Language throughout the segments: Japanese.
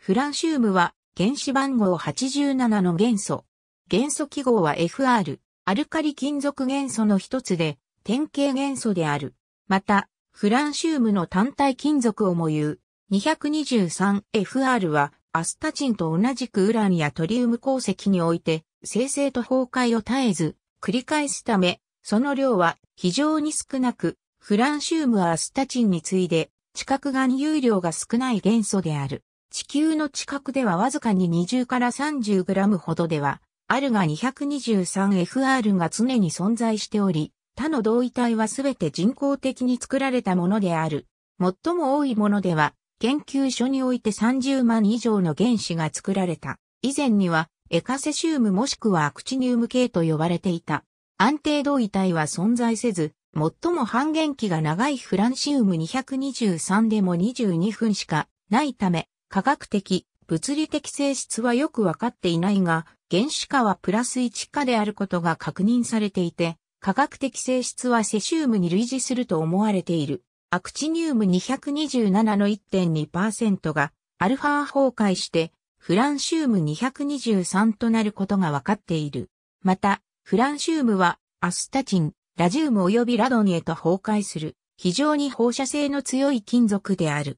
フランシウムは原子番号87の元素。元素記号は FR、アルカリ金属元素の一つで、典型元素である。また、フランシウムの単体金属をも言う。223FR は、アスタチンと同じくウランやトリウム鉱石において、生成と崩壊を絶えず、繰り返すため、その量は非常に少なく、フランシウムはアスタチンに次いで、地殻含有量が少ない元素である。地球の近くではわずかに20から 30g ほどでは、あるが 223FR が常に存在しており、他の同位体はすべて人工的に作られたものである。最も多いものでは、研究所において30万以上の原子が作られた。以前には、エカセシウムもしくはアクチニウム系と呼ばれていた。安定同位体は存在せず、最も半減期が長いフランシウム223でも22分しかないため、科学的、物理的性質はよくわかっていないが、原子化はプラス1化であることが確認されていて、科学的性質はセシウムに類似すると思われている。アクチニウム227の1.2%がアルファ崩壊してフランシウム223となることがわかっている。また、フランシウムはアスタチン、ラジウム及びラドンへと崩壊する非常に放射性の強い金属である。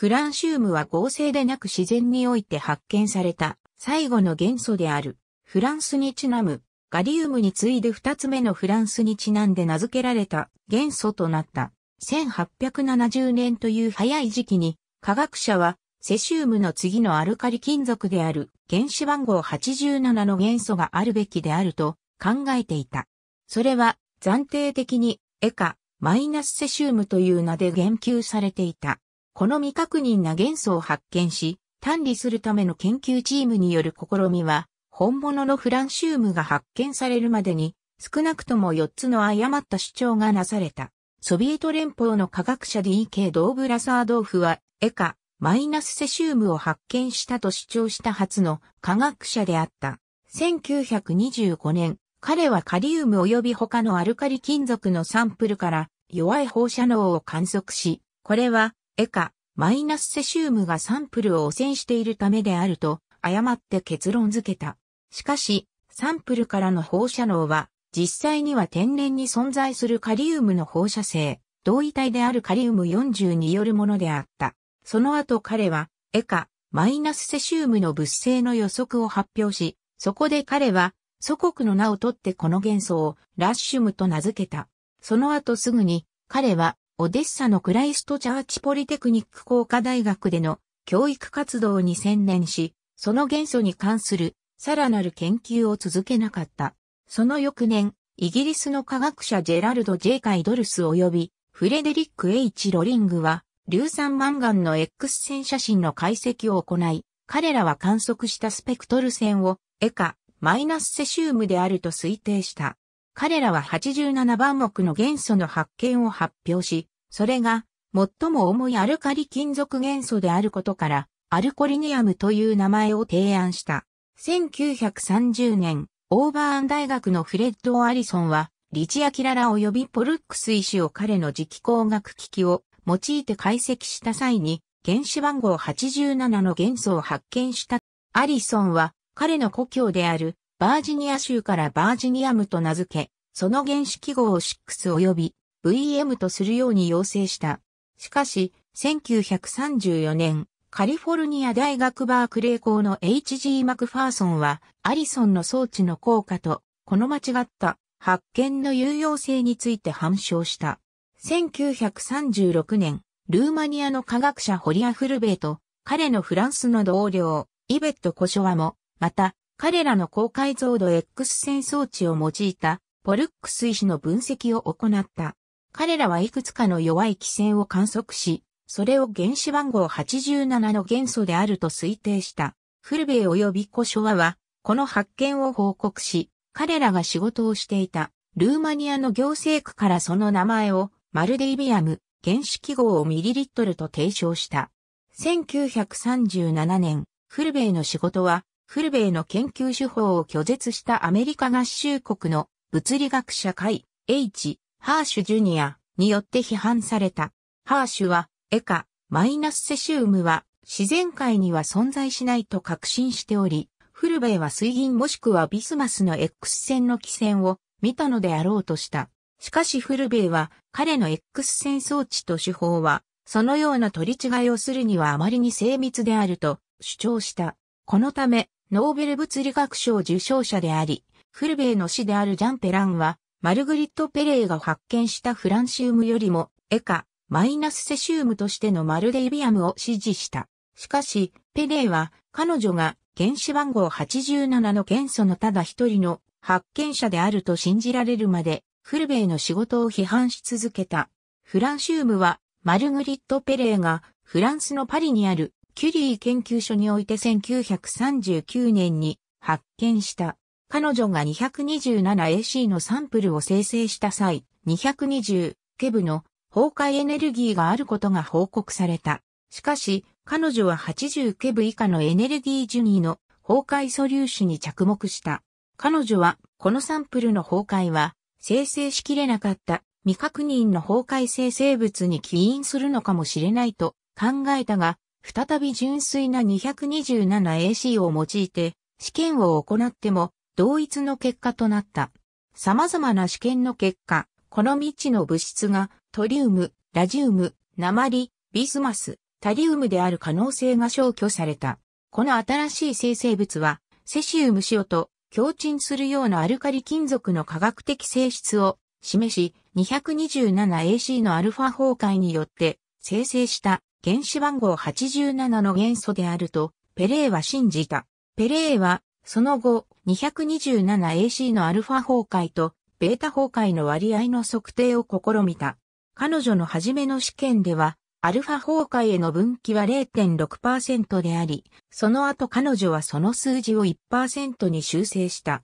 フランシウムは合成でなく自然において発見された最後の元素である。フランスにちなむ、ガリウムに次いで2つ目のフランスにちなんで名付けられた元素となった。1870年という早い時期に、科学者はセシウムの次のアルカリ金属である原子番号87の元素があるべきであると考えていた。それは暫定的にエカ、マイナスセシウムという名で言及されていた。この未確認な元素を発見し、管理するための研究チームによる試みは、本物のフランシウムが発見されるまでに、少なくとも4つの誤った主張がなされた。ソビエト連邦の科学者 D.K. ドーブラサードーフは、エカ、マイナスセシウムを発見したと主張した初の科学者であった。1925年、彼はカリウム及び他のアルカリ金属のサンプルから弱い放射能を観測し、これはエカ、マイナスセシウムがサンプルを汚染しているためであると、誤って結論付けた。しかし、サンプルからの放射能は、実際には天然に存在するカリウムの放射性、同位体であるカリウム40によるものであった。その後彼は、エカ、マイナスセシウムの物性の予測を発表し、そこで彼は、祖国の名を取ってこの元素をラッシュムと名付けた。その後すぐに、彼はオデッサのクライストチャーチポリテクニック工科大学での教育活動に専念し、その元素に関するさらなる研究を続けなかった。その翌年、イギリスの科学者ジェラルド・ジェイ・カイドルス及びフレデリック・ H・ ロリングは、硫酸マンガンの X 線写真の解析を行い、彼らは観測したスペクトル線を、エカ、マイナスセシウムであると推定した。彼らは87番目の元素の発見を発表し、それが、最も重いアルカリ金属元素であることから、アルコリニアムという名前を提案した。1930年、オーバーン大学のフレッド・アリソンは、リチア・キララ及びポルックス医師を彼の磁気工学機器を用いて解析した際に、原子番号87の元素を発見した。アリソンは、彼の故郷である、バージニア州からバージニアムと名付け、その原子記号を6及び VM とするように要請した。しかし、1934年、カリフォルニア大学バークレー校の H.G. マクファーソンは、アリソンの装置の効果と、この間違った発見の有用性について反証した。1936年、ルーマニアの科学者ホリア・フルベイと、彼のフランスの同僚、イベット・コショワも、また、彼らの高解像度 X 線装置を用いた、ポルックス医師の分析を行った。彼らはいくつかの弱い気線を観測し、それを原子番号87の元素であると推定した。フルベイ及びコショワは、この発見を報告し、彼らが仕事をしていた、ルーマニアの行政区からその名前を、マルディビアム、原子記号をミリリットルと提唱した。1937年、フルベイの仕事は、フルベイの研究手法を拒絶したアメリカ合衆国の物理学者会 H ハーシュジュニアによって批判された。ハーシュは、エカ、マイナスセシウムは自然界には存在しないと確信しており、フルベイは水銀もしくはビスマスの X 線の基線を見たのであろうとした。しかしフルベイは彼の X 線装置と手法は、そのような取り違いをするにはあまりに精密であると主張した。このため、ノーベル物理学賞受賞者であり、フルベイの師であるジャン・ペランは、マルグリット・ペレーが発見したフランシウムよりも、エカ、マイナスセシウムとしてのマルデイビアムを支持した。しかし、ペレーは、彼女が原子番号87の元素のただ一人の発見者であると信じられるまで、フルベイの仕事を批判し続けた。フランシウムは、マルグリット・ペレーが、フランスのパリにある、キュリー研究所において1939年に発見した。彼女が 227AC のサンプルを生成した際、220ケブの崩壊エネルギーがあることが報告された。しかし、彼女は80ケブ以下のエネルギージュニーの崩壊素粒子に着目した。彼女は、このサンプルの崩壊は、生成しきれなかった未確認の崩壊性生物に起因するのかもしれないと考えたが、再び純粋な 227AC を用いて試験を行っても同一の結果となった。様々な試験の結果、この未知の物質がトリウム、ラジウム、鉛、ビスマス、タリウムである可能性が消去された。この新しい生成物は、セシウム塩と共鎮するようなアルカリ金属の科学的性質を示し、227AC のアルファ崩壊によって生成した原子番号87の元素であると、ペレーは信じた。ペレーは、その後、227AC のアルファ崩壊とベータ崩壊の割合の測定を試みた。彼女の初めの試験では、アルファ崩壊への分岐は0.6%であり、その後彼女はその数字を1%に修正した。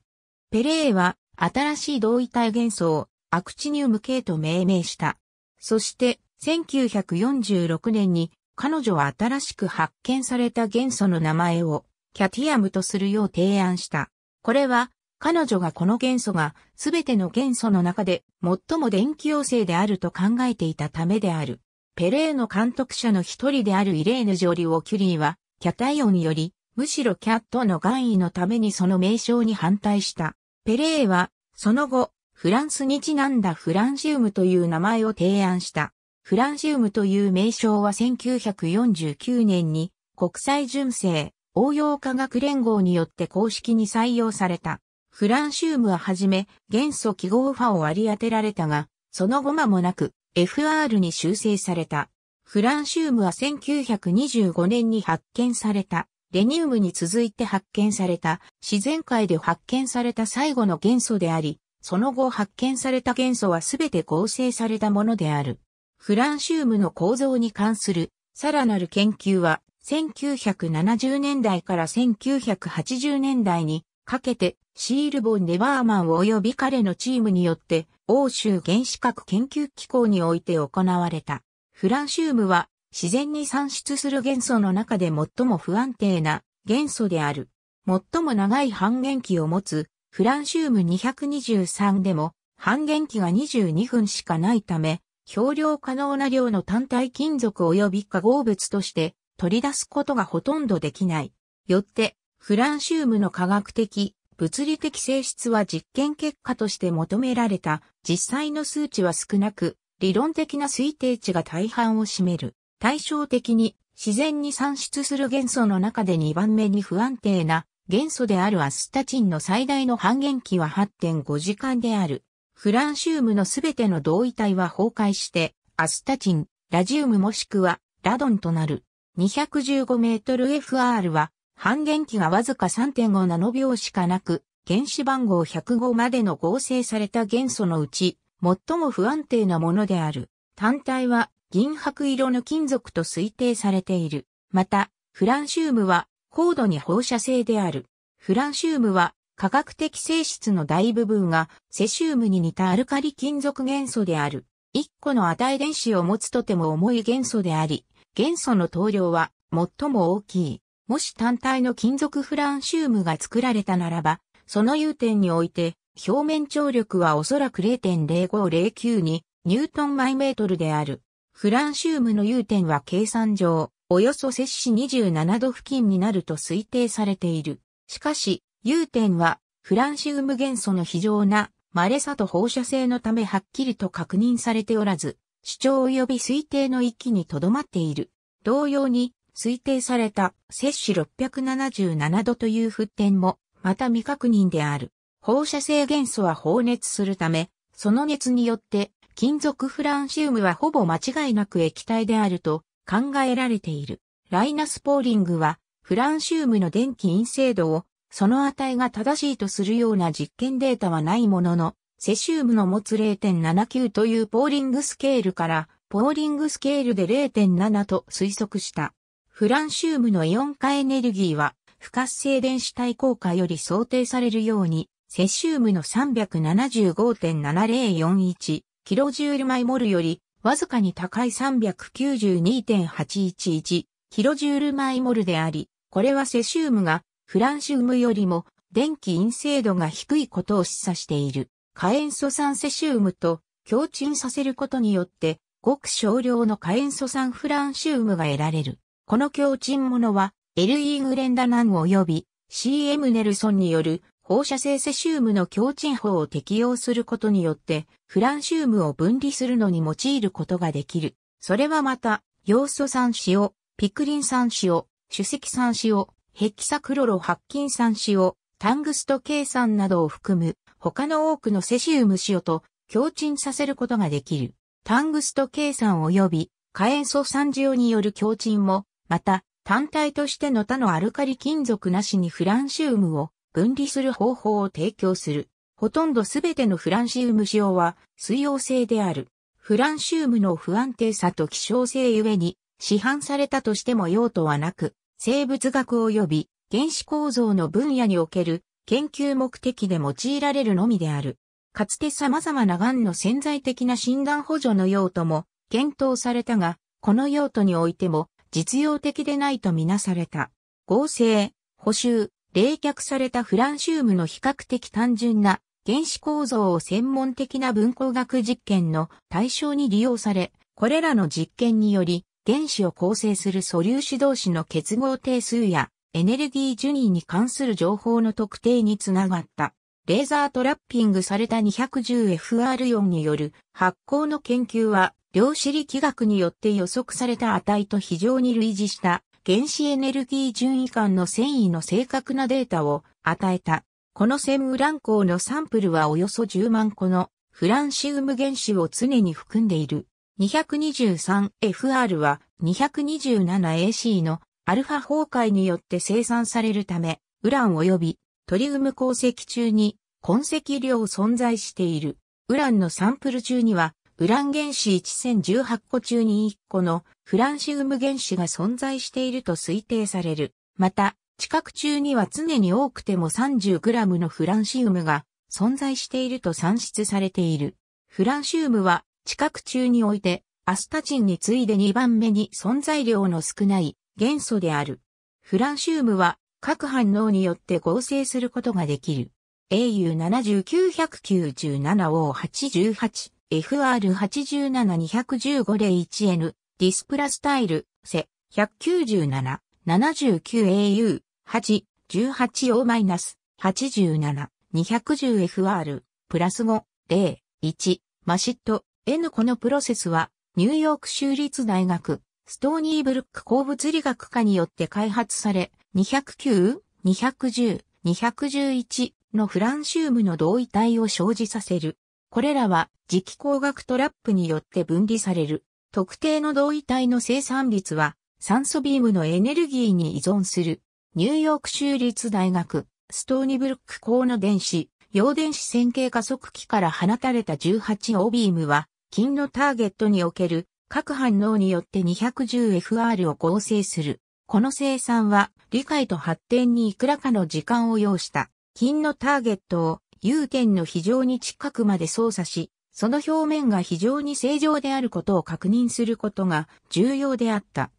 ペレーは新しい同位体元素をアクチニウム系と命名した。そして1946年に彼女は新しく発見された元素の名前をキャティアムとするよう提案した。これは、彼女がこの元素がすべての元素の中で最も電気陽性であると考えていたためである。ペレーの監督者の一人であるイレーヌ・ジョリオ・キュリーは、キャタイオンより、むしろキャットの願意のためにその名称に反対した。ペレーは、その後、フランスにちなんだフランシウムという名前を提案した。フランシウムという名称は1949年に国際純正応用科学連合によって公式に採用された。フランシウムははじめ、元素記号ファを割り当てられたが、その後間もなく FR に修正された。フランシウムは1925年に発見された。レニウムに続いて発見された、自然界で発見された最後の元素であり、その後発見された元素はすべて合成されたものである。フランシウムの構造に関する、さらなる研究は、1970年代から1980年代にかけてシールボン・ネバーマン及び彼のチームによって欧州原子核研究機構において行われた。フランシウムは自然に産出する元素の中で最も不安定な元素である。最も長い半減期を持つフランシウム223でも半減期が22分しかないため、漂量可能な量の単体金属及び化合物として取り出すことがほとんどできない。よって、フランシウムの科学的、物理的性質は実験結果として求められた実際の数値は少なく、理論的な推定値が大半を占める。対照的に自然に産出する元素の中で2番目に不安定な元素であるアスタチンの最大の半減期は8.5時間である。フランシウムのすべての同位体は崩壊してアスタチン、ラジウムもしくはラドンとなる。2 1 5ル f r は半減期がわずか3.5ナノ秒しかなく、原子番号105までの合成された元素のうち、最も不安定なものである。単体は銀白色の金属と推定されている。また、フランシウムは高度に放射性である。フランシウムは化学的性質の大部分がセシウムに似たアルカリ金属元素である。1個の値電子を持つとても重い元素であり、元素の等量は最も大きい。もし単体の金属フランシウムが作られたならば、その融点において、表面張力はおそらく0.0509にニュートン毎メートルである。フランシウムの融点は計算上、およそ摂氏27度付近になると推定されている。しかし、融点はフランシウム元素の非常な稀さと放射性のためはっきりと確認されておらず、主張及び推定の域にとどまっている。同様に、推定された摂氏677度という沸点も、また未確認である。放射性元素は放熱するため、その熱によって、金属フランシウムはほぼ間違いなく液体であると考えられている。ライナス・ポーリングは、フランシウムの電気陰性度を、その値が正しいとするような実験データはないものの、セシウムの持つ0.79というポーリングスケールから、ポーリングスケールで0.7と推測した。フランシウムのイオン化エネルギーは、不活性電子対効果より想定されるように、セシウムの 375.7041kJ イモルより、わずかに高い 392.811kJ イモルであり、これはセシウムがフランシウムよりも電気陰性度が低いことを示唆している。火塩素酸セシウムと共沈させることによって、ごく少量の火塩素酸フランシウムが得られる。この共沈ものは、LE グレンダナン及び CM ネルソンによる放射性セシウムの強鎮法を適用することによって、フランシウムを分離するのに用いることができる。それはまた、ヨウ素酸塩、ピクリン酸塩、主石酸塩、ヘキサクロロ白金酸塩、タングスト計算などを含む他の多くのセシウム塩と共鎮させることができる。タングスト計算及び火塩素酸塩による共鎮も、また単体としての他のアルカリ金属なしにフランシウムを分離する方法を提供する。ほとんどすべてのフランシウム塩は水溶性である。フランシウムの不安定さと希少性ゆえに、市販されたとしても用途はなく、生物学及び原子構造の分野における研究目的で用いられるのみである。かつて様々な癌の潜在的な診断補助の用途も検討されたが、この用途においても実用的でないとみなされた。合成、補修、冷却されたフランシウムの比較的単純な原子構造を専門的な文光学実験の対象に利用され、これらの実験により原子を構成する素粒子同士の結合定数やエネルギージュニーに関する情報の特定につながった。レーザートラッピングされた 210FR4 による発光の研究は、量子力学によって予測された値と非常に類似した原子エネルギー順位間の繊維の正確なデータを与えた。この専務乱光のサンプルはおよそ10万個のフランシウム原子を常に含んでいる。223FR は 227AC のアルファ崩壊によって生産されるため、ウラン及びトリウム鉱石中に痕跡量存在している。ウランのサンプル中には、ウラン原子1018個中に1個のフランシウム原子が存在していると推定される。また、地殻中には常に多くても 30g のフランシウムが存在していると算出されている。フランシウムは地殻中においてアスタチンに次いで2番目に存在量の少ない元素である。フランシウムは各反応によって合成することができる。AU7997O818 1、FR8721501N、ディスプラスタイル、セ、197、79AU、8、18O-87、210FR、プラス5、0、1、マシット、N このプロセスは、ニューヨーク州立大学、ストーニーブルック鉱物理学科によって開発され、209、210、211のフランシウムの同位体を生じさせる。これらは磁気工学トラップによって分離される。特定の同位体の生産率は酸素ビームのエネルギーに依存する。ニューヨーク州立大学、ストーニーブルック鉱の電子、陽電子線形加速器から放たれた 18O ビームは、金のターゲットにおける各反応によって 210FR を合成する。この生産は理解と発展にいくらかの時間を要した。金のターゲットを有点の非常に近くまで操作し、その表面が非常に正常であることを確認することが重要であった。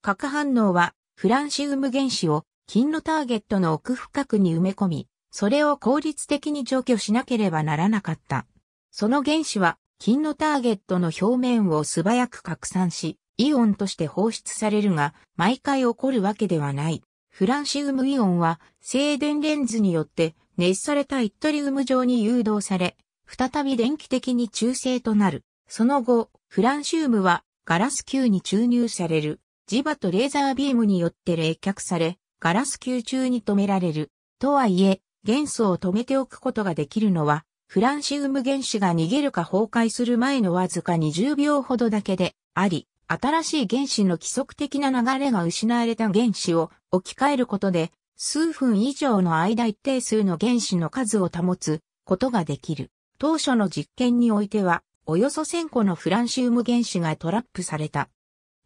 核反応はフランシウム原子を金のターゲットの奥深くに埋め込み、それを効率的に除去しなければならなかった。その原子は金のターゲットの表面を素早く拡散し、イオンとして放出されるが、毎回起こるわけではない。フランシウムイオンは、静電レンズによって熱されたイットリウム状に誘導され、再び電気的に中性となる。その後、フランシウムはガラス球に注入される。磁場とレーザービームによって冷却され、ガラス球中に止められる。とはいえ、元素を止めておくことができるのは、フランシウム原子が逃げるか崩壊する前のわずか20秒ほどだけであり、新しい原子の規則的な流れが失われた原子を置き換えることで、数分以上の間一定数の原子の数を保つことができる。当初の実験においては、およそ1000個のフランシウム原子がトラップされた。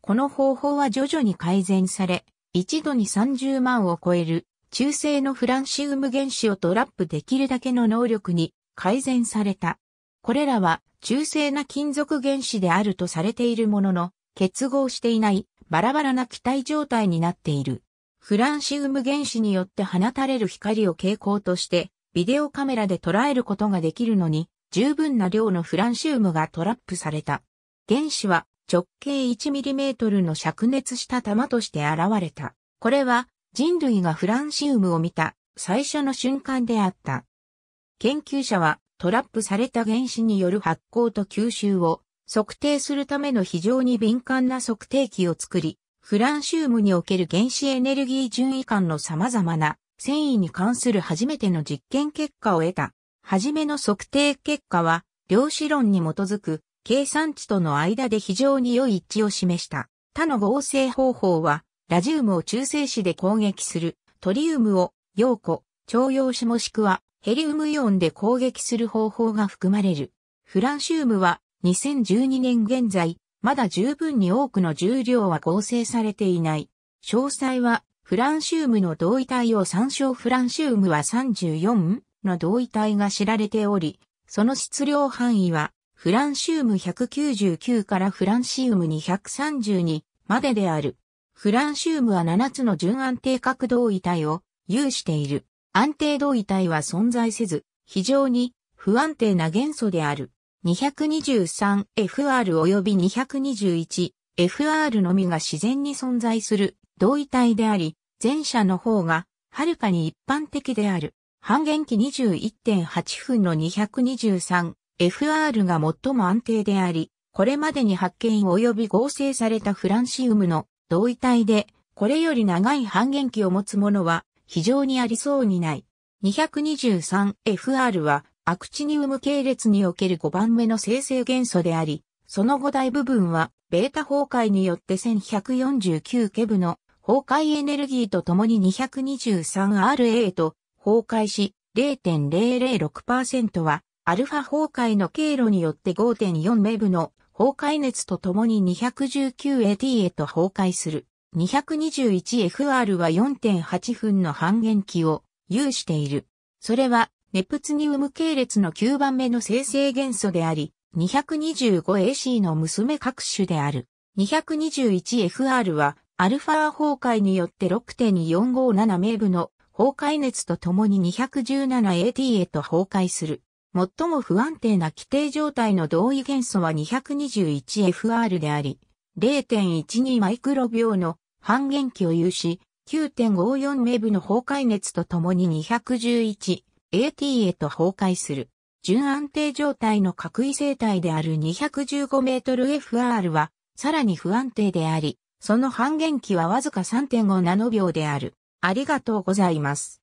この方法は徐々に改善され、一度に30万を超える中性のフランシウム原子をトラップできるだけの能力に改善された。これらは中性な金属原子であるとされているものの、結合していないバラバラな気体状態になっている。フランシウム原子によって放たれる光を傾向として、ビデオカメラで捉えることができるのに、十分な量のフランシウムがトラップされた。原子は直径 1mm の灼熱した玉として現れた。これは人類がフランシウムを見た最初の瞬間であった。研究者はトラップされた原子による発光と吸収を測定するための非常に敏感な測定器を作り、フランシウムにおける原子エネルギー順位間の様々な繊維に関する初めての実験結果を得た。初めの測定結果は、量子論に基づく計算値との間で非常に良い一致を示した。他の合成方法は、ラジウムを中性子で攻撃する、トリウムを、陽子、徴用子もしくは、ヘリウムイオンで攻撃する方法が含まれる。フランシウムは2012年現在、まだ十分に多くの重量は合成されていない。詳細は、フランシウムの同位体を参照フランシウムは34の同位体が知られており、その質量範囲は、フランシウム199からフランシウム232までである。フランシウムは7つの純安定角同位体を有している。安定同位体は存在せず、非常に不安定な元素である。223FR 及び 221FR のみが自然に存在する同位体であり、前者の方がはるかに一般的である。半減期21.8分の 223FR が最も安定であり、これまでに発見及び合成されたフランシウムの同位体で、これより長い半減期を持つものは非常にありそうにない。223FR はアクチニウム系列における5番目の生成元素であり、その5大部分はベータ崩壊によって1149ケブの崩壊エネルギーとともに 223RA と崩壊し0.006%はアルファ崩壊の経路によって5.4メブの崩壊熱とともに 219AT へと崩壊する。221FR は4.8分の半減期を有している。それは、ネプツニウム系列の9番目の生成元素であり、225AC の娘各種である。221FR は、アルファ崩壊によって6.457名部の崩壊熱とともに 217AT へと崩壊する。最も不安定な規定状態の同位元素は 221FR であり、0.12マイクロ秒の半減期を有し、9.54メブの崩壊熱とともに 211AT へと崩壊する。純安定状態の核位生態である2 1 5ル f r は、さらに不安定であり、その半減期はわずか3.5ナノ秒である。ありがとうございます。